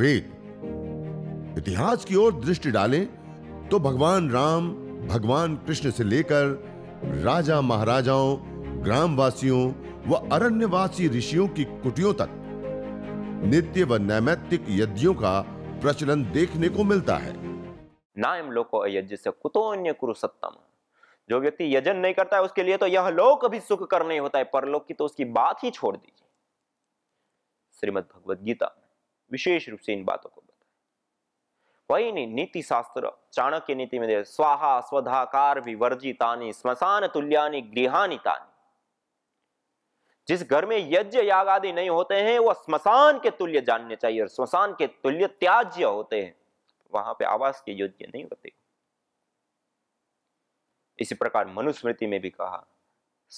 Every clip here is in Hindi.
वेद इतिहास की ओर दृष्टि डालें तो भगवान राम भगवान कृष्ण से लेकर राजा महाराजाओं ग्रामवासियों व अरण्यवासी ऋषियों की कुटियों तक नित्य व नैमित्तिक यज्ञों का प्रचलन देखने को मिलता है नायम लोको यज्ञ से कुरु सत्तम जो व्यक्ति यजन नहीं करता है उसके लिए तो यह लोक अभी सुख कर नहीं होता है परलोक की तो उसकी बात ही छोड़ दीजिए श्रीमद भगवद गीता में विशेष रूप से इन बातों को बताया वही नहीं नीति शास्त्र चाणक्य नीति में स्वाहा स्वधाकार विवर्जितानी स्मशान तुल्यानी गृहानी जिस घर में यज्ञ याग आदि नहीं होते हैं वह स्मशान के तुल्य जानने चाहिए और स्मशान के तुल्य त्याज्य होते हैं वहां पे आवास के योग्य नहीं होते इसी प्रकार मनुस्मृति में भी कहा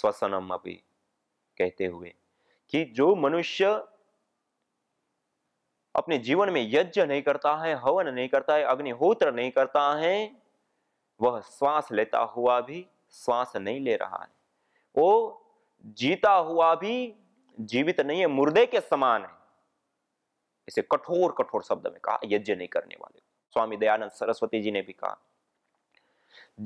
स्वसनम अभी कहते हुए कि जो मनुष्य अपने जीवन में यज्ञ नहीं करता है हवन नहीं करता है अग्निहोत्र नहीं करता है वह श्वास लेता हुआ भी श्वास नहीं ले रहा है वो जीता हुआ भी जीवित नहीं है मुर्दे के समान है इसे कठोर कठोर शब्द में कहा यज्ञ नहीं करने वाले स्वामी दयानंद सरस्वती जी ने भी कहा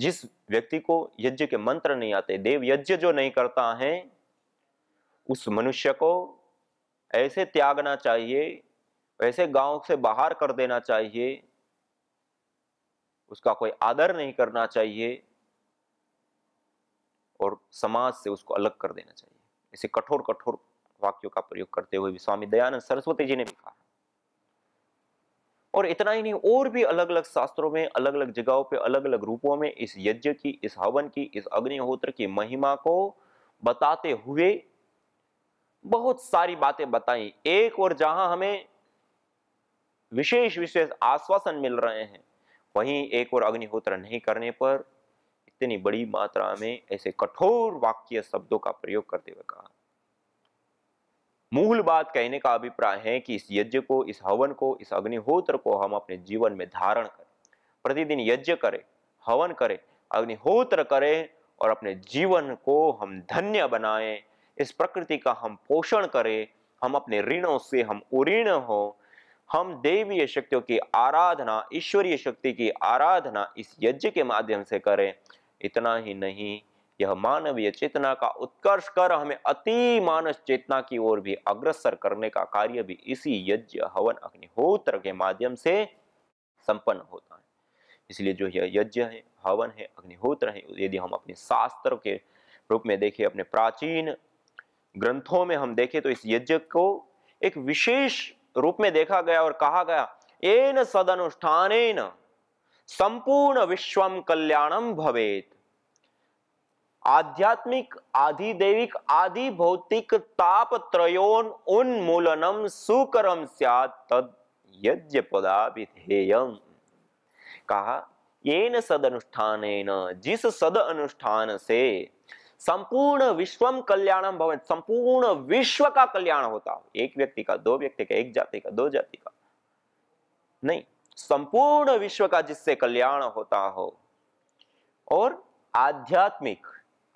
जिस व्यक्ति को यज्ञ के मंत्र नहीं आते देव यज्ञ जो नहीं करता है उस मनुष्य को ऐसे त्यागना चाहिए वैसे गांव से बाहर कर देना चाहिए उसका कोई आदर नहीं करना चाहिए और समाज से उसको अलग कर देना चाहिए ऐसे कठोर कठोर वाक्यों का प्रयोग करते हुए भी स्वामी दयानंद सरस्वती जी ने भी कहा और इतना ही नहीं और भी अलग अलग शास्त्रों में अलग अलग जगहों पे अलग अलग रूपों में इस यज्ञ की इस हवन की इस अग्निहोत्र की महिमा को बताते हुए बहुत सारी बातें बताई एक और जहां हमें विशेष विशेष आश्वासन मिल रहे हैं वहीं एक और अग्निहोत्र नहीं करने पर इतनी बड़ी मात्रा में ऐसे कठोर वाक्य शब्दों का प्रयोग करते हुए कहा मूल बात कहने का अभिप्राय है कि इस यज्ञ को इस हवन को इस अग्निहोत्र को हम अपने जीवन में धारण करें प्रतिदिन यज्ञ करें हवन करें अग्निहोत्र करें और अपने जीवन को हम धन्य बनाएं इस प्रकृति का हम पोषण करें हम अपने ऋणों से हम उऋण हो हम देवीय शक्तियों की आराधना ईश्वरीय शक्ति की आराधना इस यज्ञ के माध्यम से करें इतना ही नहीं यह मानवीय चेतना का उत्कर्ष कर हमें अति मानस चेतना की ओर भी अग्रसर करने का कार्य भी इसी यज्ञ हवन अग्निहोत्र के माध्यम से संपन्न होता है इसलिए जो यह यज्ञ है हवन है अग्निहोत्र है यदि हम अपने शास्त्र के रूप में देखें अपने प्राचीन ग्रंथों में हम देखें तो इस यज्ञ को एक विशेष रूप में देखा गया और कहा गया एन अनुष्ठान संपूर्ण विश्वम कल्याणम भवेत आध्यात्मिक आधिदेविक आदि भौतिक ताप त्रयोन उन्मूलनम सुकरम तद यज्ञ कहा येन सद अनुष्ठान जिस सद अनुष्ठान से संपूर्ण विश्वम कल्याणम भवन संपूर्ण विश्व का कल्याण होता हो एक व्यक्ति का दो व्यक्ति का एक जाति का दो जाति का नहीं संपूर्ण विश्व का जिससे कल्याण होता हो और आध्यात्मिक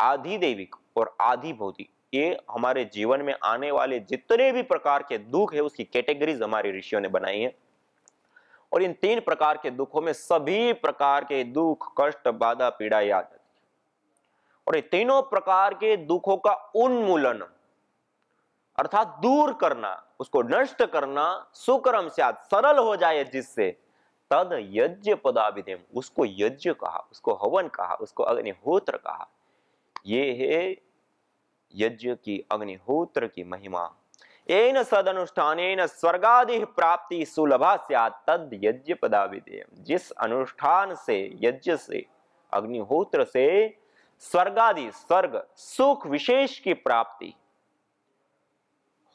आधि देविक और आधि भौतिक ये हमारे जीवन में आने वाले जितने भी प्रकार के दुख है उसकी कैटेगरीज हमारे ऋषियों ने बनाई है और इन तीन प्रकार के दुखों में सभी प्रकार के दुख कष्ट बाधा पीड़ा याद और ये तीनों प्रकार के दुखों का उन्मूलन अर्थात दूर करना उसको नष्ट करना सुकर्म से सरल हो जाए जिससे तद यज्ञ पदाभिधेम उसको यज्ञ कहा उसको हवन कहा उसको अग्निहोत्र कहा ये है यज्ञ की अग्निहोत्र की महिमा एन सद अनुष्ठान स्वर्गादि प्राप्ति सुलभा तद यज्ञ पदाभिधेयम जिस अनुष्ठान से यज्ञ से अग्निहोत्र से स्वर्गादि स्वर्ग सुख विशेष की प्राप्ति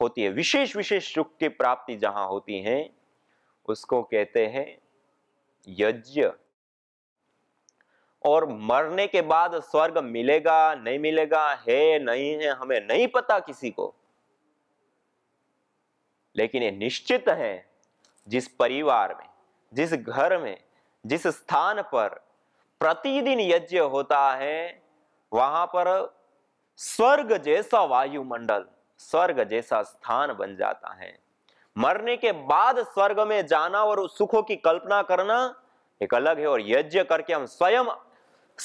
होती है विशेष विशेष सुख की प्राप्ति जहां होती है उसको कहते हैं यज्ञ और मरने के बाद स्वर्ग मिलेगा नहीं मिलेगा है नहीं है हमें नहीं पता किसी को लेकिन ये निश्चित है जिस परिवार में जिस घर में जिस स्थान पर प्रतिदिन यज्ञ होता है वहां पर स्वर्ग जैसा वायुमंडल स्वर्ग जैसा स्थान बन जाता है मरने के बाद स्वर्ग में जाना और सुखों की कल्पना करना एक अलग है और यज्ञ करके हम स्वयं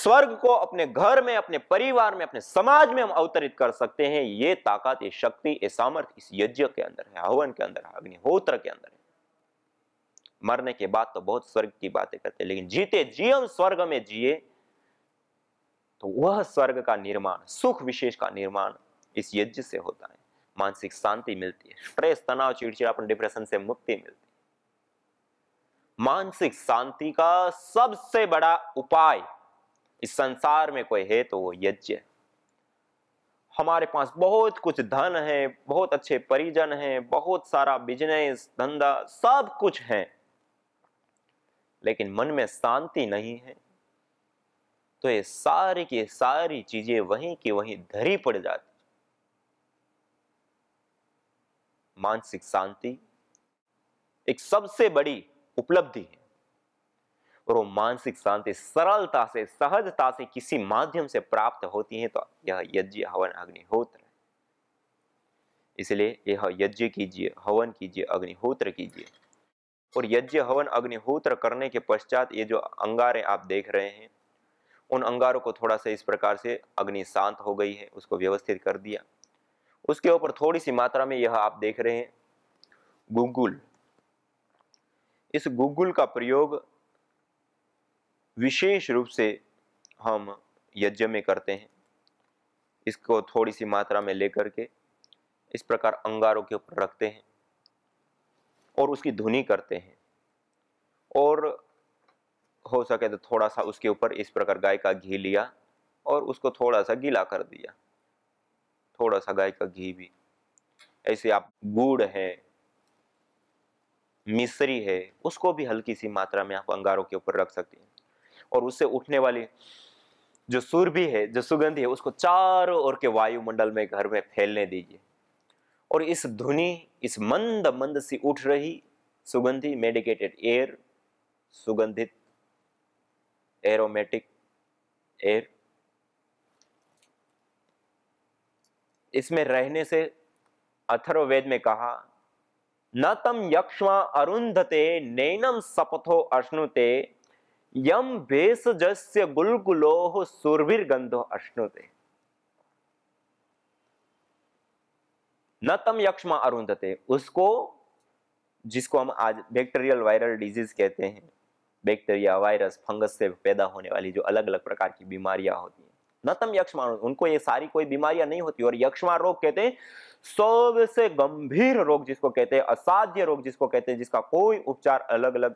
स्वर्ग को अपने घर में अपने परिवार में अपने समाज में हम अवतरित कर सकते हैं ये ताकत ये शक्ति ये सामर्थ्य इस यज्ञ के अंदर है हवन के अंदर है अग्निहोत्र के अंदर है मरने के बाद तो बहुत स्वर्ग की बातें करते हैं लेकिन जीते जी हम स्वर्ग में जिए तो वह स्वर्ग का निर्माण सुख विशेष का निर्माण इस यज्ञ से होता है मानसिक शांति मिलती है स्ट्रेस तनाव चिड़चिड़ापन डिप्रेशन से मुक्ति मिलती है मानसिक शांति का सबसे बड़ा उपाय इस संसार में कोई है तो वो यज्ञ है हमारे पास बहुत कुछ धन है बहुत अच्छे परिजन हैं बहुत सारा बिजनेस धंधा सब कुछ है लेकिन मन में शांति नहीं है तो ये सारी की सारी चीजें वहीं की वहीं धरी पड़ जाती मानसिक शांति एक सबसे बड़ी उपलब्धि है और वो मानसिक शांति सरलता से सहजता से किसी माध्यम से प्राप्त होती है तो यह यज्ञ हवन अग्निहोत्र है इसलिए यह यज्ञ कीजिए हवन कीजिए अग्निहोत्र कीजिए और यज्ञ हवन अग्निहोत्र करने के पश्चात ये जो अंगारे आप देख रहे हैं उन अंगारों को थोड़ा सा इस प्रकार से अग्नि शांत हो गई है उसको व्यवस्थित कर दिया उसके ऊपर थोड़ी सी मात्रा में यह आप देख रहे हैं गुगुल इस गुगुल का प्रयोग विशेष रूप से हम यज्ञ में करते हैं इसको थोड़ी सी मात्रा में लेकर के इस प्रकार अंगारों के ऊपर रखते हैं और उसकी धुनी करते हैं और हो सके तो थोड़ा सा उसके ऊपर इस प्रकार गाय का घी लिया और उसको थोड़ा सा गीला कर दिया थोड़ा सा गाय का घी भी ऐसे आप गुड़ है मिश्री है उसको भी हल्की सी मात्रा में आप अंगारों के ऊपर रख सकते हैं और उससे उठने वाली जो सुर भी है जो सुगंधी है उसको चारों ओर के वायुमंडल में घर में फैलने दीजिए और इस धुनी इस मंद मंद सी उठ रही सुगंधी मेडिकेटेड एयर सुगंधित एरोमेटिक एयर इसमें रहने से अथर्ववेद में कहा न तम यक्ष्मा अरुंधते नैनम सपथो अश्नुते यम भेषजस्य गुलगुलोह सुरभिर गंधो अश्नुते न तम यक्ष्मा अरुंधते उसको जिसको हम आज बैक्टीरियल वायरल डिजीज कहते हैं बैक्टीरिया वायरस फंगस से पैदा होने वाली जो अलग अलग प्रकार की बीमारियां होती हैं नतम यक्षमान उनको ये सारी कोई बीमारियां नहीं होती और यक्षमान रोग कहते हैं सबसे गंभीर रोग जिसको कहते हैं असाध्य रोग जिसको कहते हैं जिसका कोई उपचार अलग अलग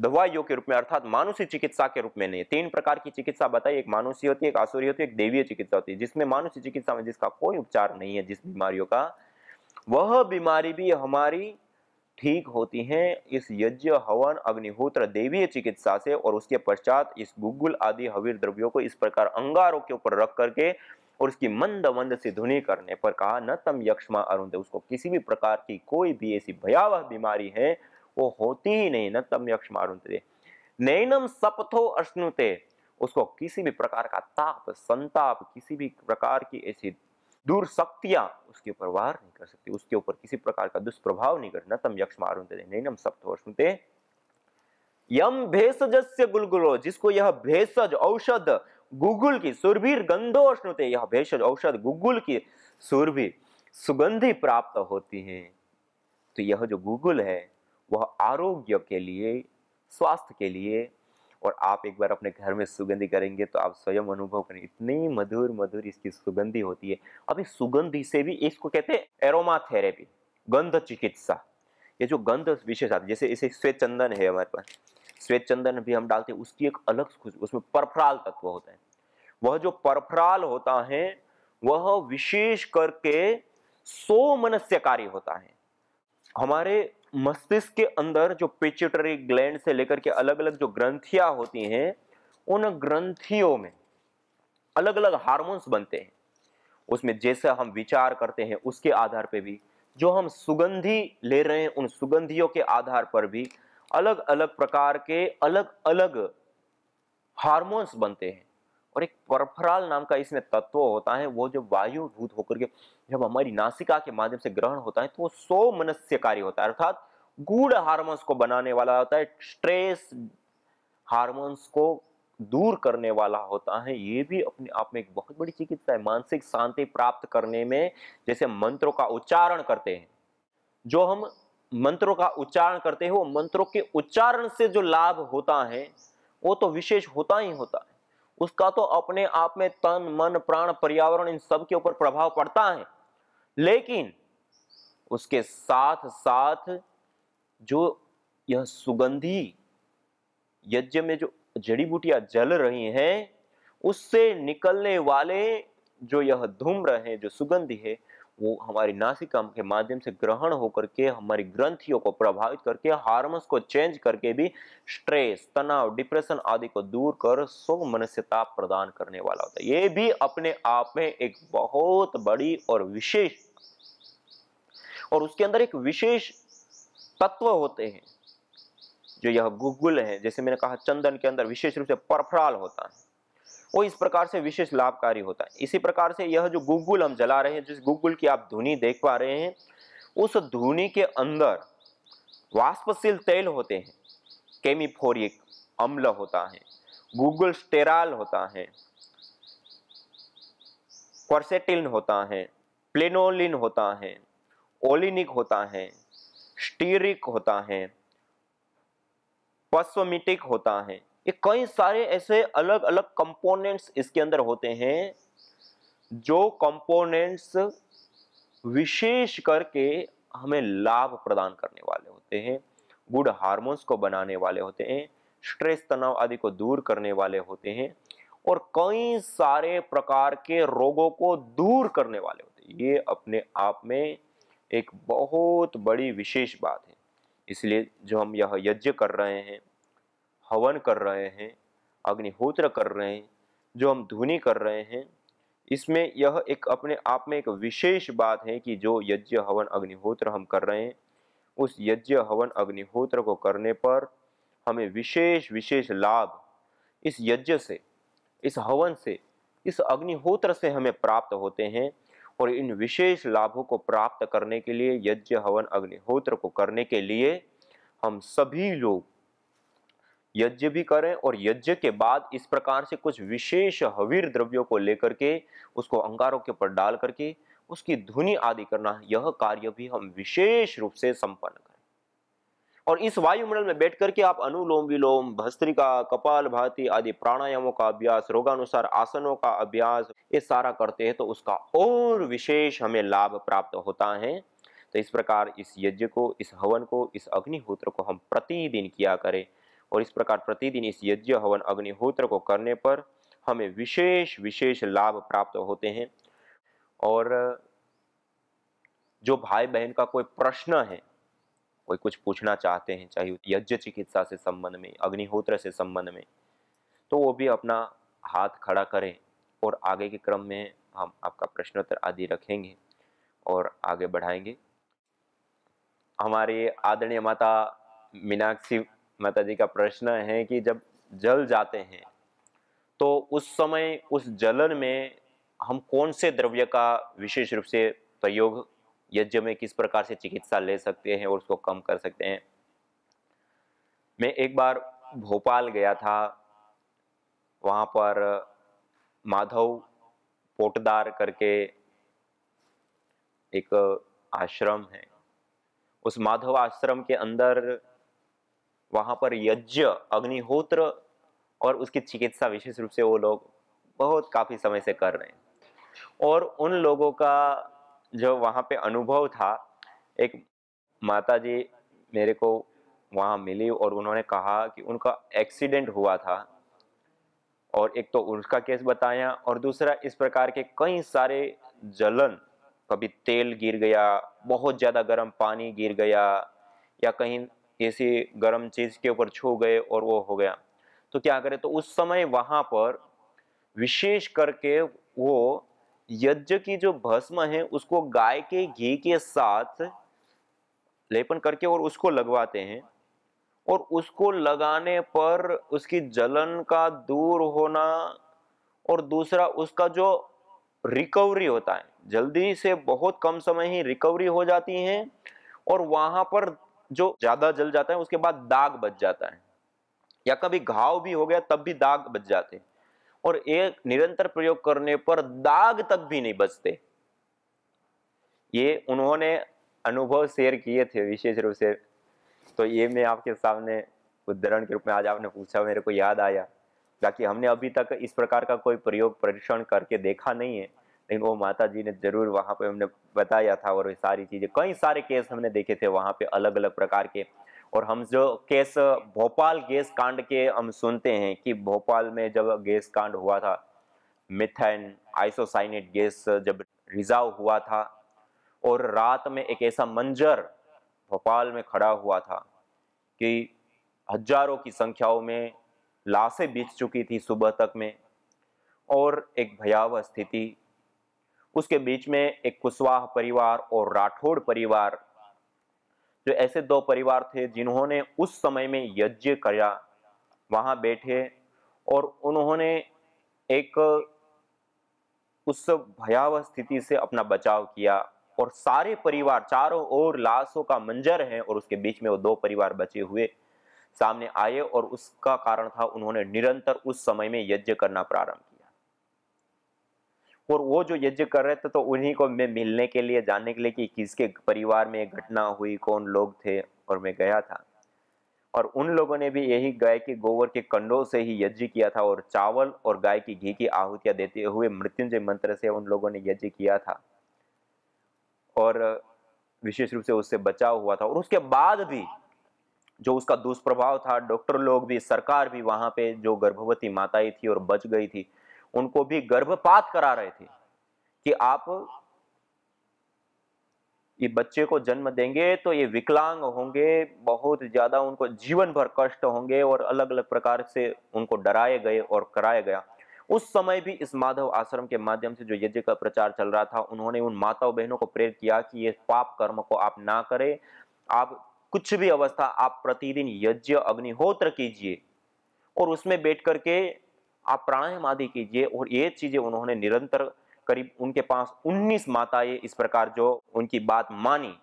दवाइयों के रूप में अर्थात मानुषी चिकित्सा के रूप में नहीं तीन प्रकार की चिकित्सा बताई एक मानुषी होती है एक आसुरी होती है एक देवीय चिकित्सा होती है जिसमें मानुषी चिकित्सा में जिसका कोई उपचार नहीं है जिस बीमारियों का वह बीमारी भी हमारी ठीक होती हैं इस यज्ञ हवन अग्निहोत्र देवीय चिकित्सा से और उसके पश्चात इस गुगुल आदि हवीर द्रव्यों को इस प्रकार अंगारों के ऊपर रख करके और उसकी मंद मंद से धुनी करने पर कहा न तम यक्षमा अरुण उसको किसी भी प्रकार की कोई भी ऐसी भयावह बीमारी है वो होती ही नहीं न तम यक्षमा अरुण नैनम सपथो अश्नुते उसको किसी भी प्रकार का ताप संताप किसी भी प्रकार की ऐसी दूर शक्तियां उसके ऊपर वार नहीं कर सकती उसके ऊपर किसी प्रकार का दुष्प्रभाव नहीं कर नम यक्ष मारुते नैनम सप्तवर्षुते यम से गुलगुलो जिसको यह भेषज औषध गुगुल की सुरभिर गंधो अश्नुते यह भेषज औषध गुगुल की सुरभि सुगंधि प्राप्त होती है तो यह जो गुगुल है वह आरोग्य के लिए स्वास्थ्य के लिए और आप एक बार अपने घर में सुगंधि करेंगे तो आप स्वयं अनुभव करेंगे इतनी मधुर मधुर इसकी सुगंधि होती है अब इस सुगंधि से भी इसको कहते हैं एरोमा थेरेपी गंध चिकित्सा ये जो गंध विशेष आती है जैसे इसे श्वेत चंदन है हमारे पास श्वेत चंदन भी हम डालते हैं उसकी एक अलग खुशबू उसमें परफराल तत्व होता है वह जो परफराल होता है वह विशेष करके सो मनस्य कार्य होता है हमारे मस्तिष्क के अंदर जो पिचुटरी ग्लैंड से लेकर के अलग अलग जो ग्रंथियां होती हैं उन ग्रंथियों में अलग अलग हार्मोन्स बनते हैं उसमें जैसा हम विचार करते हैं उसके आधार पर भी जो हम सुगंधी ले रहे हैं उन सुगंधियों के आधार पर भी अलग अलग प्रकार के अलग अलग हार्मोन्स बनते हैं और एक परफराल नाम का इसमें तत्व होता है वो जो वायुभूत होकर के जब हमारी नासिका के माध्यम से ग्रहण होता है तो वो सो मनस्यकारी होता है अर्थात गुड़ हार्मोन्स को बनाने वाला होता है स्ट्रेस हार्मोन्स को दूर करने वाला होता है ये भी अपने आप में एक बहुत बड़ी चिकित्सा है मानसिक शांति प्राप्त करने में जैसे मंत्रों का उच्चारण करते हैं जो हम मंत्रों का उच्चारण करते हैं वो मंत्रों के उच्चारण से जो लाभ होता है वो तो विशेष होता ही होता है उसका तो अपने आप में तन मन प्राण पर्यावरण इन सब के ऊपर प्रभाव पड़ता है लेकिन उसके साथ साथ जो यह सुगंधी यज्ञ में जो जड़ी बूटियां जल रही हैं उससे निकलने वाले जो यह धूम्र है जो सुगंधी है वो हमारी नासिका के माध्यम से ग्रहण होकर के हमारी ग्रंथियों को प्रभावित करके हार्मोन्स को चेंज करके भी स्ट्रेस तनाव डिप्रेशन आदि को दूर कर सुख मनुष्यता प्रदान करने वाला होता है ये भी अपने आप में एक बहुत बड़ी और विशेष और उसके अंदर एक विशेष तत्व होते हैं जो यह गुगुल है जैसे मैंने कहा चंदन के अंदर विशेष रूप से परफराल होता है वो इस प्रकार से विशेष लाभकारी होता है इसी प्रकार से यह जो गुगुल हम जला रहे हैं जिस गुगुल की आप धुनी देख पा रहे हैं उस धुनी के अंदर वाष्पशील तेल होते हैं केमिफोरिक अम्ल होता है गूगल स्टेराल होता है क्वर्सेटिन होता है प्लेनोलिन होता है ओलिनिक होता है स्टीरिक होता है पस्वमिटिक होता है कि कई सारे ऐसे अलग अलग कंपोनेंट्स इसके अंदर होते हैं जो कंपोनेंट्स विशेष करके हमें लाभ प्रदान करने वाले होते हैं गुड हार्मोन्स को बनाने वाले होते हैं स्ट्रेस तनाव आदि को दूर करने वाले होते हैं और कई सारे प्रकार के रोगों को दूर करने वाले होते हैं ये अपने आप में एक बहुत बड़ी विशेष बात है इसलिए जो हम यह यज्ञ कर रहे हैं हवन कर रहे हैं अग्निहोत्र कर रहे हैं जो हम धुनी कर रहे हैं इसमें यह एक अपने आप में एक विशेष बात है कि जो यज्ञ हवन अग्निहोत्र हम कर रहे हैं उस यज्ञ हवन अग्निहोत्र को करने पर हमें विशेष विशेष लाभ इस यज्ञ से इस हवन से इस अग्निहोत्र से हमें प्राप्त होते हैं और इन विशेष लाभों को प्राप्त करने के लिए यज्ञ हवन अग्निहोत्र को करने के लिए हम सभी लोग यज्ञ भी करें और यज्ञ के बाद इस प्रकार से कुछ विशेष हवीर द्रव्यों को लेकर के उसको अंगारों के ऊपर डाल करके उसकी धुनि आदि करना यह कार्य भी हम विशेष रूप से संपन्न करें और इस वायुमंडल में बैठ करके आप अनुलोम विलोम भस्त्रिका कपाल भाती आदि प्राणायामों का अभ्यास रोगानुसार आसनों का अभ्यास ये सारा करते हैं तो उसका और विशेष हमें लाभ प्राप्त होता है तो इस प्रकार इस यज्ञ को इस हवन को इस अग्निहोत्र को हम प्रतिदिन किया करें और इस प्रकार प्रतिदिन इस यज्ञ हवन अग्निहोत्र को करने पर हमें विशेष विशेष लाभ प्राप्त होते हैं और जो भाई बहन का कोई प्रश्न है कोई कुछ पूछना चाहते हैं चाहे यज्ञ चिकित्सा से संबंध में अग्निहोत्र से संबंध में तो वो भी अपना हाथ खड़ा करें और आगे के क्रम में हम आपका प्रश्नोत्तर आदि रखेंगे और आगे बढ़ाएंगे हमारे आदरणीय माता मीनाक्षी माता जी का प्रश्न है कि जब जल जाते हैं तो उस समय उस जलन में हम कौन से द्रव्य का विशेष रूप से प्रयोग यज्ञ में किस प्रकार से चिकित्सा ले सकते हैं और उसको कम कर सकते हैं मैं एक बार भोपाल गया था वहाँ पर माधव पोटदार करके एक आश्रम है उस माधव आश्रम के अंदर वहाँ पर यज्ञ अग्निहोत्र और उसकी चिकित्सा विशेष रूप से वो लोग बहुत काफ़ी समय से कर रहे हैं और उन लोगों का जो वहाँ पे अनुभव था एक माता जी मेरे को वहाँ मिली और उन्होंने कहा कि उनका एक्सीडेंट हुआ था और एक तो उसका केस बताया और दूसरा इस प्रकार के कई सारे जलन कभी तेल गिर गया बहुत ज़्यादा गर्म पानी गिर गया या कहीं किसी गर्म चीज़ के ऊपर छू गए और वो हो गया तो क्या करें तो उस समय वहाँ पर विशेष करके वो यज्ञ की जो भस्म है उसको गाय के घी के साथ लेपन करके और उसको लगवाते हैं और उसको लगाने पर उसकी जलन का दूर होना और दूसरा उसका जो रिकवरी होता है जल्दी से बहुत कम समय ही रिकवरी हो जाती है और वहाँ पर जो ज्यादा जल जाता है उसके बाद दाग बच जाता है या कभी घाव भी हो गया तब भी दाग बच जाते हैं और एक निरंतर प्रयोग करने पर दाग तक भी नहीं बचते ये उन्होंने अनुभव शेयर किए थे विशेष रूप से तो ये मैं आपके सामने उदाहरण के रूप में आज आपने पूछा मेरे को याद आया बाकी हमने अभी तक इस प्रकार का कोई प्रयोग परीक्षण करके देखा नहीं है लेकिन वो माता जी ने जरूर वहाँ पे हमने बताया था और सारी चीज़ें कई सारे केस हमने देखे थे वहाँ पे अलग अलग प्रकार के और हम जो केस भोपाल गैस कांड के हम सुनते हैं कि भोपाल में जब गैस कांड हुआ था मिथेन आइसोसाइनेट गैस जब रिजाव हुआ था और रात में एक ऐसा मंजर भोपाल में खड़ा हुआ था कि हजारों की संख्याओं में लाशें बीत चुकी थी सुबह तक में और एक भयावह स्थिति उसके बीच में एक कुशवाह परिवार और राठौड़ परिवार जो ऐसे दो परिवार थे जिन्होंने उस समय में यज्ञ किया वहां बैठे और उन्होंने एक उस भयावह स्थिति से अपना बचाव किया और सारे परिवार चारों ओर लाशों का मंजर है और उसके बीच में वो दो परिवार बचे हुए सामने आए और उसका कारण था उन्होंने निरंतर उस समय में यज्ञ करना प्रारंभ और वो जो यज्ञ कर रहे थे तो उन्हीं को मैं मिलने के लिए जानने के लिए कि किसके परिवार में घटना हुई कौन लोग थे और मैं गया था और उन लोगों ने भी यही गाय के गोबर के कंडों से ही यज्ञ किया था और चावल और गाय की घी की आहुतियाँ देते हुए मृत्युंजय मंत्र से उन लोगों ने यज्ञ किया था और विशेष रूप से उससे बचाव हुआ था और उसके बाद भी जो उसका दुष्प्रभाव था डॉक्टर लोग भी सरकार भी वहां पे जो गर्भवती माताएं थी और बच गई थी उनको भी गर्भपात करा रहे थे कि आप ये बच्चे को जन्म देंगे तो ये विकलांग होंगे बहुत ज्यादा उनको जीवन भर कष्ट होंगे और अलग अलग प्रकार से उनको डराए गए और कराया गया उस समय भी इस माधव आश्रम के माध्यम से जो यज्ञ का प्रचार चल रहा था उन्होंने उन माताओं बहनों को प्रेरित किया कि ये पाप कर्म को आप ना करें आप कुछ भी अवस्था आप प्रतिदिन यज्ञ अग्निहोत्र कीजिए और उसमें बैठ करके आप प्राणायाम आदि कीजिए और ये चीज़ें उन्होंने निरंतर करीब उनके पास 19 माताएं इस प्रकार जो उनकी बात मानी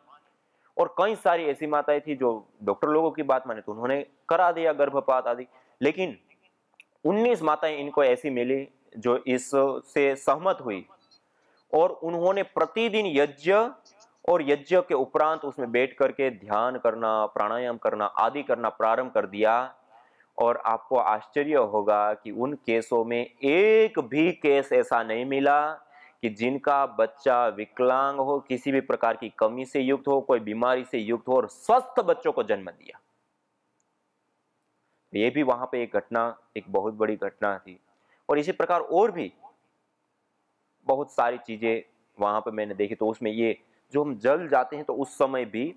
और कई सारी ऐसी माताएं थी जो डॉक्टर लोगों की बात माने तो उन्होंने करा दिया गर्भपात आदि लेकिन 19 माताएं इनको ऐसी मिली जो इससे सहमत हुई और उन्होंने प्रतिदिन यज्ञ और यज्ञ के उपरांत उसमें बैठ करके ध्यान करना प्राणायाम करना आदि करना प्रारंभ कर दिया और आपको आश्चर्य होगा कि उन केसों में एक भी केस ऐसा नहीं मिला कि जिनका बच्चा विकलांग हो किसी भी प्रकार की कमी से युक्त हो कोई बीमारी से युक्त हो और स्वस्थ बच्चों को जन्म दिया ये भी वहां पे एक घटना एक बहुत बड़ी घटना थी और इसी प्रकार और भी बहुत सारी चीजें वहां पे मैंने देखी तो उसमें ये जो हम जल जाते हैं तो उस समय भी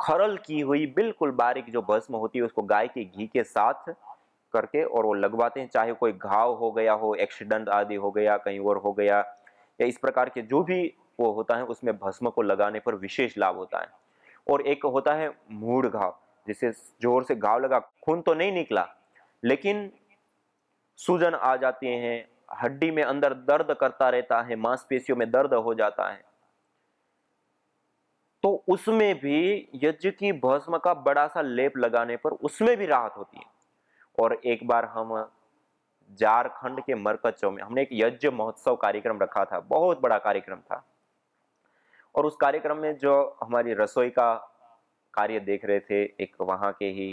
खरल की हुई बिल्कुल बारीक जो भस्म होती है उसको गाय के घी के साथ करके और वो लगवाते हैं चाहे कोई घाव हो गया हो एक्सीडेंट आदि हो गया कहीं और हो गया या इस प्रकार के जो भी वो होता है उसमें भस्म को लगाने पर विशेष लाभ होता है और एक होता है मूड घाव जिसे जोर से घाव लगा खून तो नहीं निकला लेकिन सूजन आ जाते हैं हड्डी में अंदर दर्द करता रहता है मांसपेशियों में दर्द हो जाता है तो उसमें भी यज्ञ की भस्म का बड़ा सा लेप लगाने पर उसमें भी राहत होती है और एक बार हम झारखंड के मरकचों में हमने एक यज्ञ महोत्सव कार्यक्रम रखा था बहुत बड़ा कार्यक्रम था और उस कार्यक्रम में जो हमारी रसोई का कार्य देख रहे थे एक वहां के ही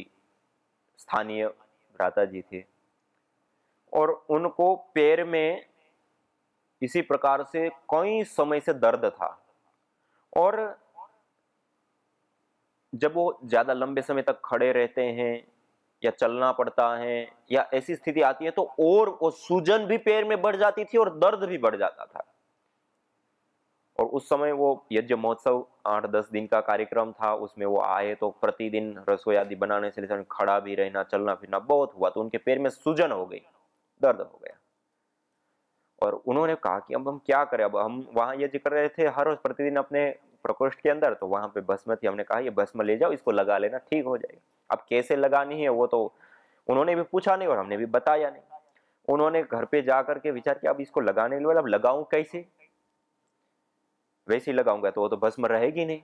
स्थानीय भ्राता जी थे और उनको पैर में इसी प्रकार से कई समय से दर्द था और जब वो ज़्यादा लंबे समय तक खड़े रहते हैं या चलना पड़ता है या ऐसी स्थिति आती है तो और वो सूजन भी पैर में बढ़ जाती थी और दर्द भी बढ़ जाता था और उस समय वो यज्ञ महोत्सव आठ दस दिन का कार्यक्रम था उसमें वो आए तो प्रतिदिन रसोई आदि बनाने से लेकर खड़ा भी रहना चलना फिरना बहुत हुआ तो उनके पैर में सूजन हो गई दर्द हो गया और उन्होंने कहा कि अब हम क्या करें अब हम वहां यज्ञ कर रहे थे हर रोज प्रतिदिन अपने प्रकोष्ठ के अंदर तो वहाँ पे भस्म थी हमने कहा ये भस्म ले जाओ इसको लगा लेना ठीक हो जाएगा अब कैसे लगानी है वो तो उन्होंने भी पूछा नहीं और हमने भी बताया नहीं उन्होंने घर पे जा करके विचार किया अब इसको लगाने के बाद अब लगाऊं कैसे वैसे लगाऊंगा तो वो तो भस्म रहेगी नहीं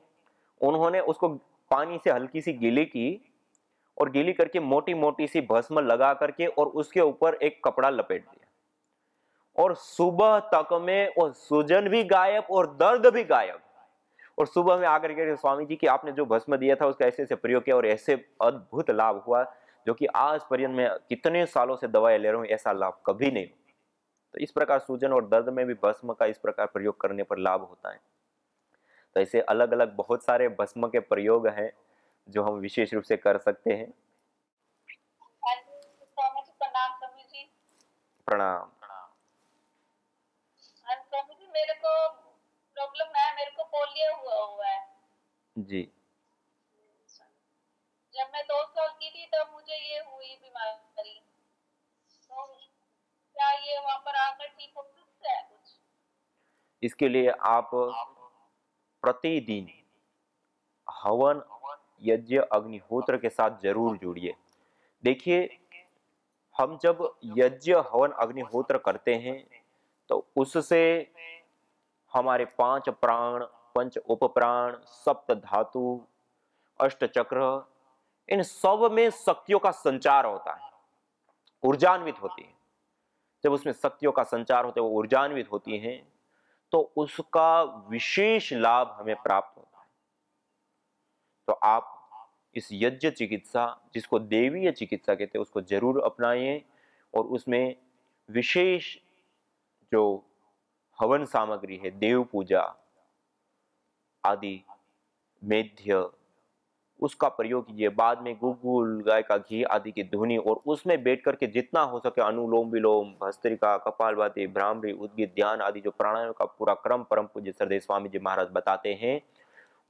उन्होंने उसको पानी से हल्की सी गीली की और गीली करके मोटी मोटी सी भस्म लगा करके और उसके ऊपर एक कपड़ा लपेट दिया और सुबह तक में वो सूजन भी गायब और दर्द भी गायब और सुबह में आकर के स्वामी जी की आपने जो भस्म दिया था उसका ऐसे ऐसे प्रयोग किया और ऐसे अद्भुत लाभ हुआ जो कि आज पर्यंत में कितने सालों से दवाई ले रहा हूँ ऐसा लाभ कभी नहीं तो इस प्रकार सूजन और दर्द में भी भस्म का इस प्रकार प्रयोग करने पर लाभ होता है तो ऐसे अलग अलग बहुत सारे भस्म के प्रयोग हैं जो हम विशेष रूप से कर सकते हैं प्रणाम ये हुआ हुआ है जी जब मैं दो साल की थी तब मुझे ये हुई बीमारी तो क्या ये वहाँ पर आकर ठीक हो सकता है कुछ इसके लिए आप प्रतिदिन हवन यज्ञ अग्निहोत्र के साथ जरूर जुड़िए देखिए हम जब यज्ञ हवन अग्निहोत्र करते हैं तो उससे हमारे पांच प्राण पंच उपप्राण सप्त धातु अष्ट चक्र इन सब में शक्तियों का संचार होता है ऊर्जान्वित होती है जब उसमें शक्तियों का संचार होता है वो ऊर्जान्वित होती हैं तो उसका विशेष लाभ हमें प्राप्त होता है तो आप इस यज्ञ चिकित्सा जिसको देवीय चिकित्सा कहते हैं उसको जरूर अपनाइए और उसमें विशेष जो हवन सामग्री है देव पूजा आदि मेध्य उसका प्रयोग कीजिए बाद में गुगुल गाय का घी आदि की ध्वनि और उसमें बैठ करके जितना हो सके अनुलोम विलोम भस्त्रिका कपालभाति भ्रामरी उद्गीत ध्यान आदि जो प्राणायाम का पूरा क्रम परम पूज्य सरदेव स्वामी जी महाराज बताते हैं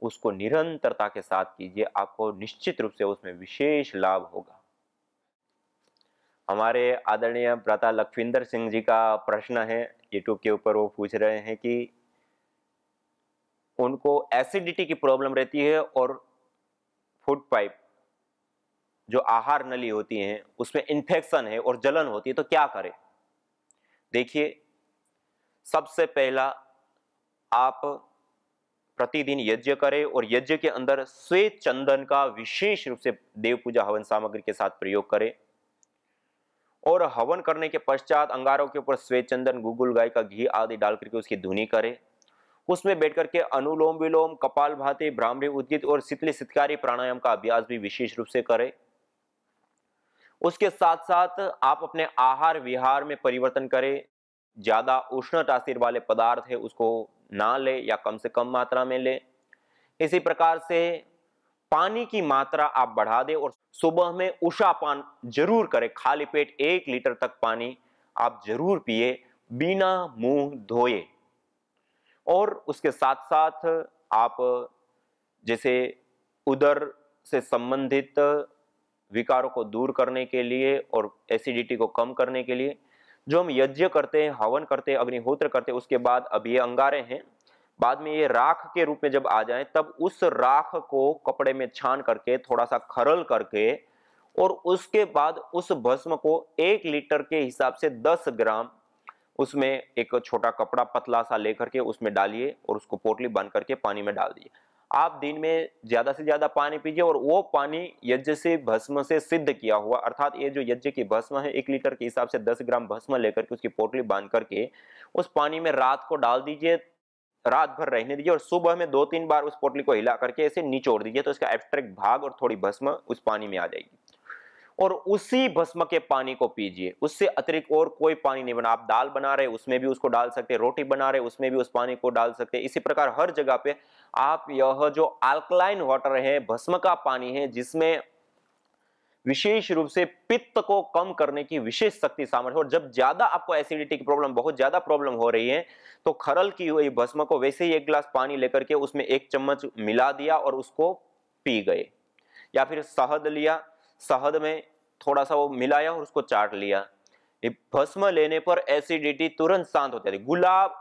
उसको निरंतरता के साथ कीजिए आपको निश्चित रूप से उसमें विशेष लाभ होगा हमारे आदरणीय प्राता लखविंदर सिंह जी का प्रश्न है यूट्यूब के ऊपर वो पूछ रहे हैं कि उनको एसिडिटी की प्रॉब्लम रहती है और फूड पाइप जो आहार नली होती है उसमें इन्फेक्शन है और जलन होती है तो क्या करें देखिए सबसे पहला आप प्रतिदिन यज्ञ करें और यज्ञ के अंदर श्वेत चंदन का विशेष रूप से देव पूजा हवन सामग्री के साथ प्रयोग करें और हवन करने के पश्चात अंगारों के ऊपर श्वेत चंदन गुगुल गाय का घी आदि डालकर के उसकी धुनी करें उसमें बैठ करके अनुलोम विलोम कपाल भाती भ्रामरी उद्गित और शीतली सितकारी प्राणायाम का अभ्यास भी विशेष रूप से करें उसके साथ साथ आप अपने आहार विहार में परिवर्तन करें ज़्यादा उष्ण तासीर वाले पदार्थ है उसको ना ले या कम से कम मात्रा में ले इसी प्रकार से पानी की मात्रा आप बढ़ा दें और सुबह में उषापान जरूर करें खाली पेट एक लीटर तक पानी आप जरूर पिए बिना मुंह धोए और उसके साथ साथ आप जैसे उदर से संबंधित विकारों को दूर करने के लिए और एसिडिटी को कम करने के लिए जो हम यज्ञ करते हैं हवन करते हैं अग्निहोत्र करते हैं उसके बाद अब ये अंगारे हैं बाद में ये राख के रूप में जब आ जाए तब उस राख को कपड़े में छान करके थोड़ा सा खरल करके और उसके बाद उस भस्म को एक लीटर के हिसाब से 10 ग्राम उसमें एक छोटा कपड़ा पतला सा लेकर के उसमें डालिए और उसको पोटली बंद करके पानी में डाल दिए आप दिन में ज्यादा से ज्यादा पानी पीजिए और वो पानी यज्ञ से भस्म से सिद्ध किया हुआ अर्थात ये जो यज्ञ की भस्म है एक लीटर के हिसाब से दस ग्राम भस्म लेकर के उसकी पोटली बांध करके उस पानी में रात को डाल दीजिए रात भर रहने दीजिए और सुबह में दो तीन बार उस पोटली को हिला करके ऐसे निचोड़ दीजिए तो इसका एब्स्ट्रैक्ट भाग और थोड़ी भस्म उस पानी में आ जाएगी और उसी भस्म के पानी को पीजिए उससे अतिरिक्त और कोई पानी नहीं बना आप दाल बना रहे उसमें भी उसको डाल सकते हैं रोटी बना रहे उसमें भी उस पानी को डाल सकते हैं इसी प्रकार हर जगह पे आप यह जो अल्कलाइन वाटर है भस्म का पानी है जिसमें विशेष रूप से पित्त को कम करने की विशेष शक्ति सामर्थ्य और जब ज्यादा आपको एसिडिटी की प्रॉब्लम बहुत ज्यादा प्रॉब्लम हो रही है तो खरल की हुई भस्म को वैसे ही एक गिलास पानी लेकर के उसमें एक चम्मच मिला दिया और उसको पी गए या फिर शहद लिया शहद में थोड़ा सा वो मिलाया और उसको चाट लिया ये भस्म लेने पर एसिडिटी तुरंत शांत हो जाती गुलाब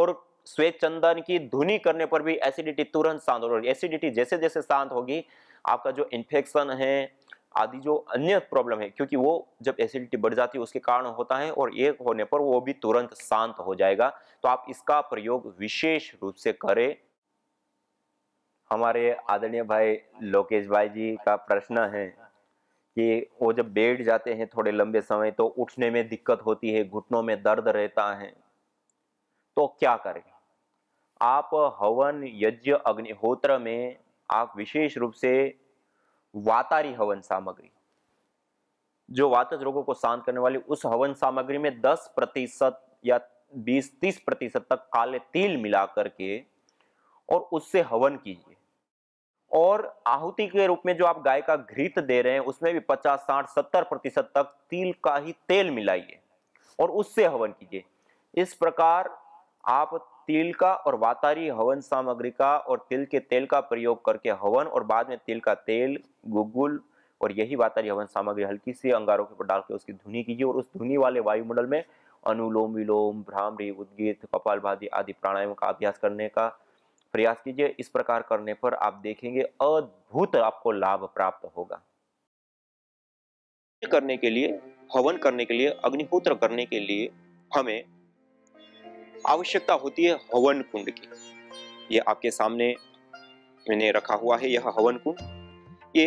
और श्वेत चंदन की धुनी करने पर भी एसिडिटी तुरंत शांत हो रही एसिडिटी जैसे जैसे शांत होगी आपका जो इन्फेक्शन है आदि जो अन्य प्रॉब्लम है क्योंकि वो जब एसिडिटी बढ़ जाती है उसके कारण होता है और एक होने पर वो भी तुरंत शांत हो जाएगा तो आप इसका प्रयोग विशेष रूप से करें हमारे आदरणीय भाई लोकेश भाई जी का प्रश्न है कि वो जब बैठ जाते हैं थोड़े लंबे समय तो उठने में दिक्कत होती है घुटनों में दर्द रहता है तो क्या करें आप हवन यज्ञ अग्निहोत्र में आप विशेष रूप से वातारी हवन सामग्री जो वातज रोगों को शांत करने वाली उस हवन सामग्री में 10 प्रतिशत या 20-30 प्रतिशत तक काले तिल मिला करके और उससे हवन कीजिए और आहुति के रूप में जो आप गाय का घृत दे रहे हैं उसमें भी पचास साठ सत्तर प्रतिशत तक तिल का ही तेल मिलाइए और उससे हवन कीजिए इस प्रकार आप तिल का और वातारी हवन सामग्री का और तिल के तेल का प्रयोग करके हवन और बाद में तिल का तेल गुगुल और यही वातारी हवन सामग्री हल्की सी अंगारों के ऊपर डाल के उसकी धुनी कीजिए और उस धुनी वाले वायुमंडल में अनुलोम विलोम भ्रामरी उद्गीत कपाल भादी आदि प्राणायाम का अभ्यास करने का प्रयास कीजिए इस प्रकार करने पर आप देखेंगे अद्भुत आपको लाभ प्राप्त होगा करने के लिए हवन करने के लिए अग्निहोत्र करने के लिए हमें आवश्यकता होती है हवन कुंड की ये आपके सामने मैंने रखा हुआ है यह हवन कुंड ये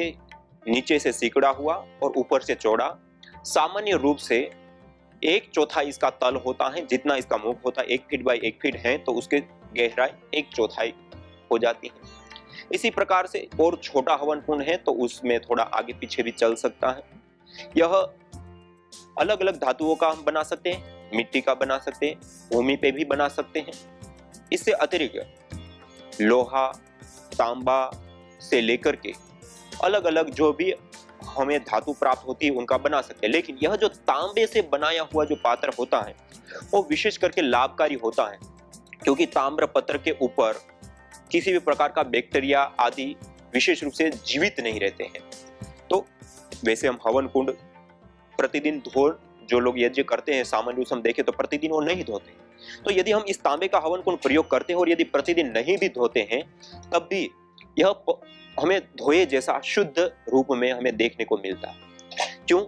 नीचे से सिकड़ा हुआ और ऊपर से चौड़ा सामान्य रूप से एक चौथा इसका तल होता है जितना इसका मुख होता है एक फीट बाय एक फीट है तो उसके गहराई एक चौथाई हो जाती है इसी प्रकार से और छोटा हवन कुंड है तो उसमें थोड़ा आगे पीछे भी चल सकता है यह अलग अलग धातुओं का हम बना सकते हैं मिट्टी का बना सकते हैं भूमि पे भी बना सकते हैं इससे अतिरिक्त लोहा तांबा से लेकर के अलग अलग जो भी हमें धातु प्राप्त होती है उनका बना सकते हैं लेकिन यह जो तांबे से बनाया हुआ जो पात्र होता है वो विशेष करके लाभकारी होता है क्योंकि पत्र के ऊपर किसी भी प्रकार का बैक्टीरिया आदि विशेष रूप से जीवित नहीं रहते हैं तो वैसे हम हवन कुंड प्रतिदिन धो जो लोग यज्ञ करते हैं सामान्य रूप से हम देखें तो प्रतिदिन वो नहीं धोते तो यदि हम इस तांबे का हवन कुंड प्रयोग करते हैं और यदि प्रतिदिन नहीं भी धोते हैं तब भी यह हमें धोए जैसा शुद्ध रूप में हमें देखने को मिलता है क्यों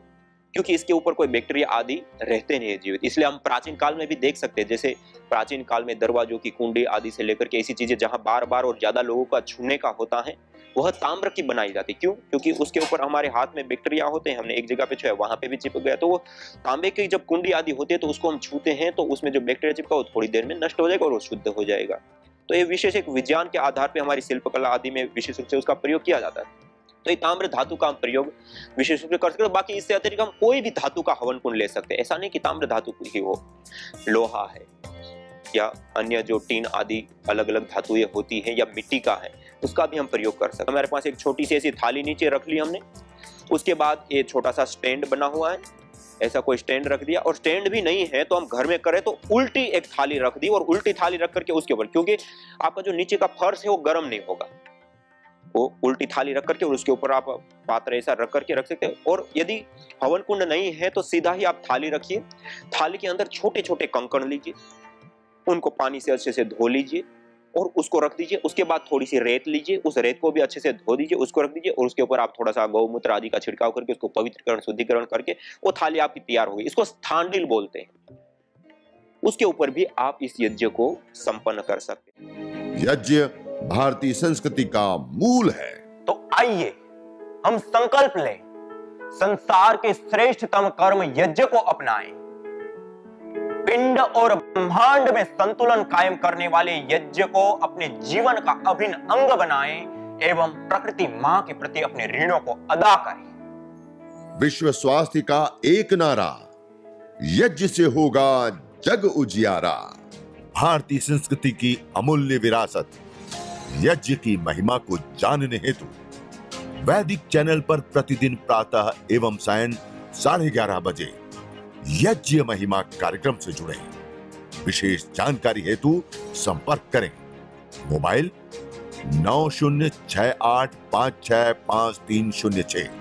क्योंकि इसके ऊपर कोई बैक्टीरिया आदि रहते नहीं है जीवित इसलिए हम प्राचीन काल में भी देख सकते हैं जैसे प्राचीन काल में दरवाजों की कुंडी आदि से लेकर के ऐसी चीजें जहां बार बार और ज्यादा लोगों का छूने का होता है वह ताम्र की बनाई जाती क्यों क्योंकि उसके ऊपर हमारे हाथ में बैक्टीरिया होते हैं हमने एक जगह पे छुआ वहां पे भी चिपक गया तो वो तांबे की जब कुंडी आदि होती है तो उसको हम छूते हैं तो उसमें जो बैक्टीरिया चिपका वो थोड़ी देर में नष्ट हो जाएगा और वो शुद्ध हो जाएगा तो ये विशेष एक विज्ञान के आधार पर हमारी शिल्पकला आदि में विशेष रूप से उसका प्रयोग किया जाता है तो ये ताम्र धातु का हम प्रयोग विशेष रूप से कर सकते हैं बाकी इससे अतिरिक्त हम कोई भी धातु का हवन कुंड ले सकते हैं ऐसा नहीं कि ताम्र धातु ही हो लोहा है या अन्य जो टीन आदि अलग अलग धातुएं होती हैं या मिट्टी का है उसका भी हम प्रयोग कर सकते हमारे पास एक छोटी सी ऐसी थाली नीचे रख ली हमने उसके बाद ये छोटा सा स्टैंड बना हुआ है ऐसा कोई स्टैंड रख दिया और स्टैंड भी नहीं है तो हम घर में करें तो उल्टी एक थाली रख दी और उल्टी थाली रख करके उसके ऊपर क्योंकि आपका जो नीचे का फर्श है वो गर्म नहीं होगा वो उल्टी थाली रख करके और उसके ऊपर आप पात्र ऐसा रख करके रख सकते हैं और यदि हवन कुंड नहीं है तो सीधा ही आप थाली रखिए थाली के अंदर छोटे छोटे कंकण लीजिए उनको पानी से अच्छे से धो लीजिए और उसको रख दीजिए उसके बाद थोड़ी सी रेत लीजिए उस रेत को भी अच्छे से धो दीजिए उसको रख दीजिए और उसके ऊपर आप थोड़ा सा गौमूत्र आदि का छिड़काव करके उसको पवित्रकरण शुद्धिकरण करके वो थाली आपकी तैयार होगी इसको स्थानडील बोलते हैं उसके ऊपर भी आप इस यज्ञ को संपन्न कर सकते हैं यज्ञ भारतीय संस्कृति का मूल है तो आइए हम संकल्प लें संसार के श्रेष्ठतम कर्म यज्ञ को अपनाएं पिंड और ब्रह्मांड में संतुलन कायम करने वाले यज्ञ को अपने जीवन का अभिन्न अंग बनाएं एवं प्रकृति मां के प्रति अपने ऋणों को अदा करें विश्व स्वास्थ्य का एक नारा यज्ञ से होगा जग उजियारा भारतीय संस्कृति की अमूल्य विरासत यज्ञ की महिमा को जानने हेतु वैदिक चैनल पर प्रतिदिन प्रातः एवं सायं साढ़े ग्यारह बजे यज्ञ महिमा कार्यक्रम से जुड़े विशेष जानकारी हेतु संपर्क करें मोबाइल नौ शून्य छह आठ पाँच छ पाँच तीन शून्य छह